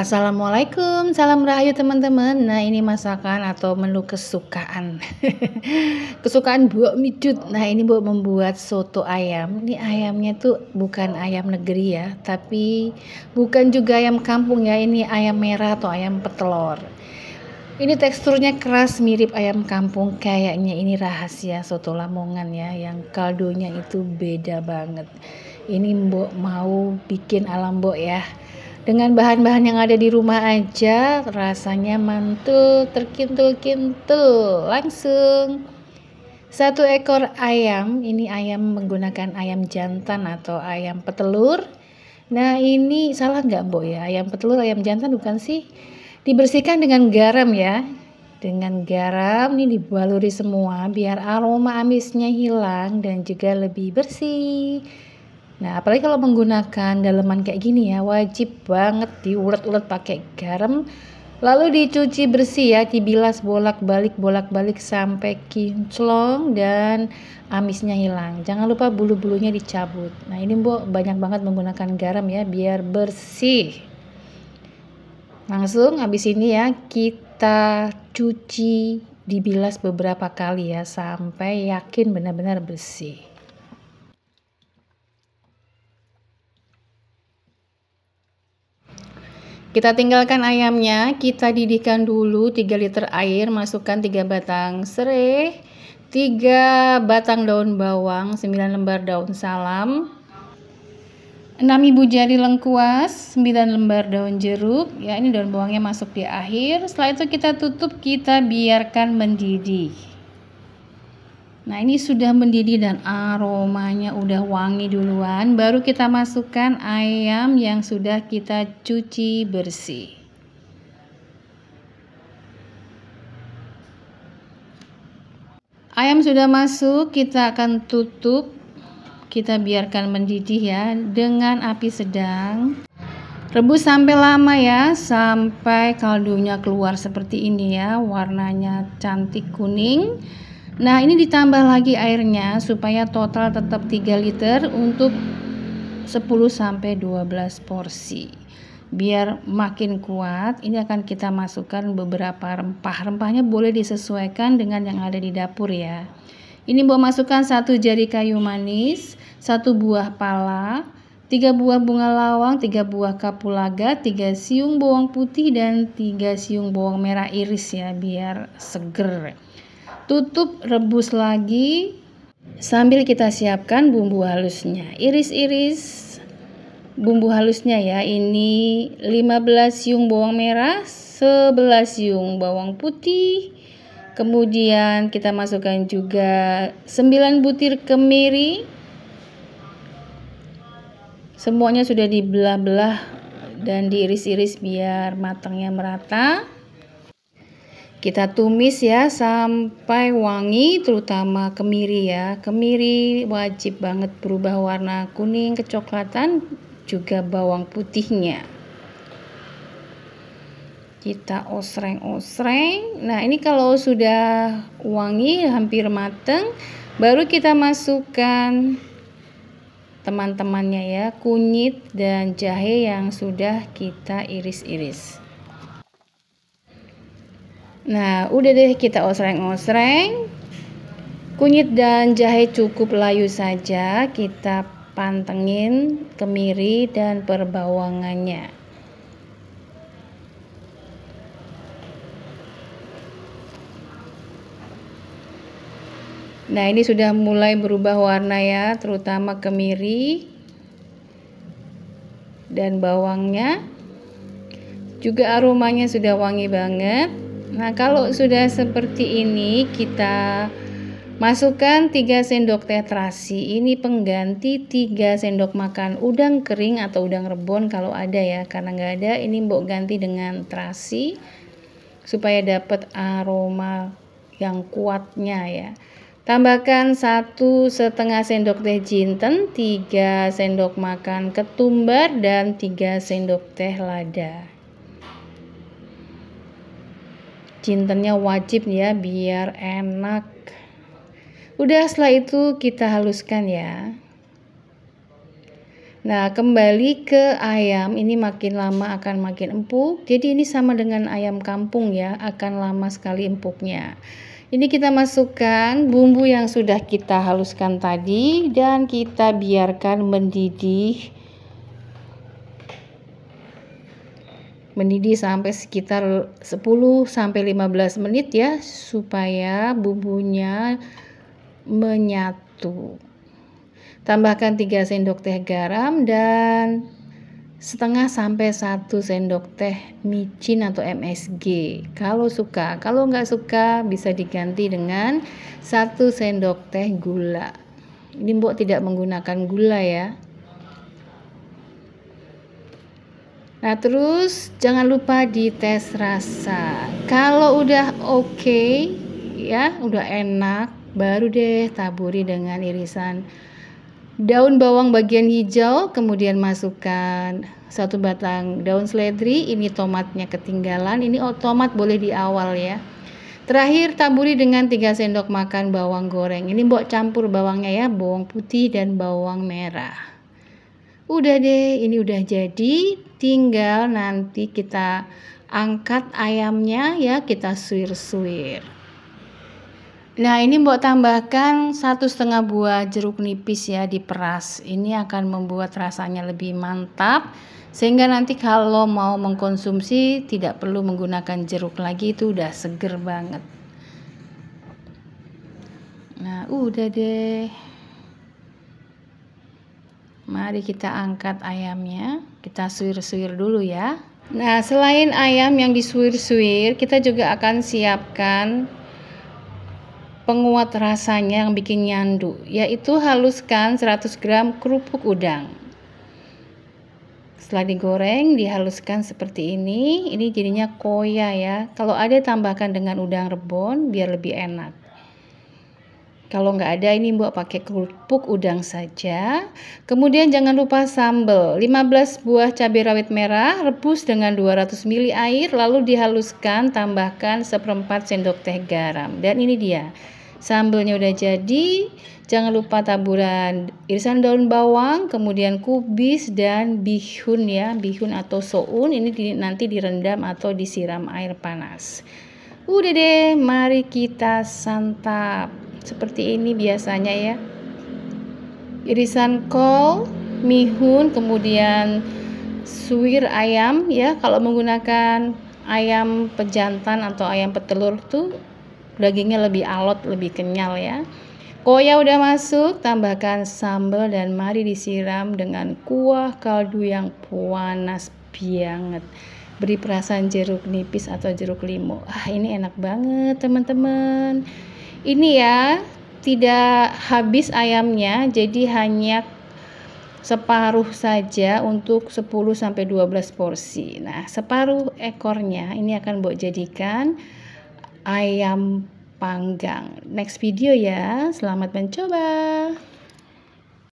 Assalamualaikum, salam rahayu teman-teman. Nah ini masakan atau menu kesukaan, kesukaan buat Midut. Nah ini buat membuat soto ayam. Ini ayamnya tuh bukan ayam negeri ya, tapi bukan juga ayam kampung ya. Ini ayam merah atau ayam petelur. Ini teksturnya keras mirip ayam kampung kayaknya ini rahasia soto Lamongan ya yang kaldonya itu beda banget. Ini mau bikin alam Mbok ya dengan bahan-bahan yang ada di rumah aja rasanya mantul terkintul-kintul langsung satu ekor ayam ini ayam menggunakan ayam jantan atau ayam petelur nah ini salah nggak mbok ya ayam petelur ayam jantan bukan sih dibersihkan dengan garam ya dengan garam ini dibaluri semua biar aroma amisnya hilang dan juga lebih bersih Nah, apalagi kalau menggunakan daleman kayak gini ya, wajib banget diulet-ulet pakai garam Lalu dicuci bersih ya, dibilas bolak-balik bolak-balik sampai kinclong dan amisnya hilang. Jangan lupa bulu-bulunya dicabut. Nah, ini Bu banyak banget menggunakan garam ya biar bersih. Langsung habis ini ya kita cuci dibilas beberapa kali ya sampai yakin benar-benar bersih. Kita tinggalkan ayamnya, kita didihkan dulu 3 liter air, masukkan 3 batang serai, 3 batang daun bawang, 9 lembar daun salam, 6 ibu jari lengkuas, 9 lembar daun jeruk, ya ini daun bawangnya masuk di akhir. Setelah itu kita tutup, kita biarkan mendidih. Nah ini sudah mendidih dan aromanya udah wangi duluan Baru kita masukkan ayam yang sudah kita cuci bersih Ayam sudah masuk kita akan tutup Kita biarkan mendidih ya dengan api sedang Rebus sampai lama ya, sampai kaldunya keluar seperti ini ya, warnanya cantik kuning. Nah, ini ditambah lagi airnya supaya total tetap 3 liter untuk 10 sampai 12 porsi. Biar makin kuat, ini akan kita masukkan beberapa rempah. Rempahnya boleh disesuaikan dengan yang ada di dapur ya. Ini mau masukkan satu jari kayu manis, satu buah pala, tiga buah bunga lawang, tiga buah kapulaga, tiga siung bawang putih dan tiga siung bawang merah iris ya biar seger tutup rebus lagi sambil kita siapkan bumbu halusnya iris-iris bumbu halusnya ya ini 15 siung bawang merah 11 siung bawang putih kemudian kita masukkan juga 9 butir kemiri semuanya sudah dibelah-belah dan diiris-iris biar matangnya merata kita tumis ya sampai wangi terutama kemiri ya. Kemiri wajib banget berubah warna kuning kecoklatan juga bawang putihnya. Kita osreng-osreng. Nah, ini kalau sudah wangi hampir mateng, baru kita masukkan teman-temannya ya, kunyit dan jahe yang sudah kita iris-iris. Nah, udah deh kita osreng-osreng. Kunyit dan jahe cukup layu saja, kita pantengin kemiri dan perbawangannya. Nah, ini sudah mulai berubah warna ya, terutama kemiri dan bawangnya. Juga aromanya sudah wangi banget. Nah, kalau sudah seperti ini kita masukkan 3 sendok teh terasi. Ini pengganti 3 sendok makan udang kering atau udang rebon kalau ada ya. Karena nggak ada, ini mbok ganti dengan terasi supaya dapat aroma yang kuatnya ya. Tambahkan satu setengah sendok teh jinten, 3 sendok makan ketumbar, dan 3 sendok teh lada. Jintennya wajib ya biar enak. Udah setelah itu kita haluskan ya. Nah, kembali ke ayam, ini makin lama akan makin empuk. Jadi ini sama dengan ayam kampung ya, akan lama sekali empuknya. Ini kita masukkan bumbu yang sudah kita haluskan tadi dan kita biarkan mendidih mendidih sampai sekitar 10 15 menit ya supaya bumbunya menyatu. Tambahkan 3 sendok teh garam dan setengah sampai 1 sendok teh micin atau MSG kalau suka kalau nggak suka bisa diganti dengan 1 sendok teh gula ini mbok tidak menggunakan gula ya Nah, terus jangan lupa dites rasa. Kalau udah oke, okay, ya, udah enak, baru deh taburi dengan irisan daun bawang bagian hijau, kemudian masukkan satu batang daun seledri. Ini tomatnya ketinggalan, ini oh, tomat boleh di awal ya. Terakhir taburi dengan 3 sendok makan bawang goreng. Ini mbok campur bawangnya ya, bawang putih dan bawang merah. Udah deh, ini udah jadi Tinggal nanti kita angkat ayamnya ya kita suwir-suwir. Nah ini Mbok tambahkan satu setengah buah jeruk nipis ya diperas. Ini akan membuat rasanya lebih mantap sehingga nanti kalau mau mengkonsumsi tidak perlu menggunakan jeruk lagi itu udah seger banget. Nah udah deh. Mari kita angkat ayamnya. Kita suwir-suwir dulu ya. Nah, selain ayam yang disuwir-suwir, kita juga akan siapkan penguat rasanya yang bikin nyandu, yaitu haluskan 100 gram kerupuk udang. Setelah digoreng, dihaluskan seperti ini. Ini jadinya koya ya. Kalau ada tambahkan dengan udang rebon biar lebih enak. Kalau nggak ada ini mbak pakai kerupuk udang saja. Kemudian jangan lupa sambal. 15 buah cabai rawit merah rebus dengan 200 ml air lalu dihaluskan tambahkan seperempat sendok teh garam. Dan ini dia. Sambelnya udah jadi. Jangan lupa taburan irisan daun bawang, kemudian kubis dan bihun ya, bihun atau soun ini di, nanti direndam atau disiram air panas. Udah deh, mari kita santap seperti ini biasanya ya irisan kol mihun kemudian suwir ayam ya kalau menggunakan ayam pejantan atau ayam petelur tuh dagingnya lebih alot lebih kenyal ya Koya udah masuk, tambahkan sambal dan mari disiram dengan kuah kaldu yang panas banget. Beri perasaan jeruk nipis atau jeruk limau. Ah, ini enak banget, teman-teman ini ya tidak habis ayamnya jadi hanya separuh saja untuk 10 12 porsi. Nah, separuh ekornya ini akan buat jadikan ayam panggang. Next video ya. Selamat mencoba.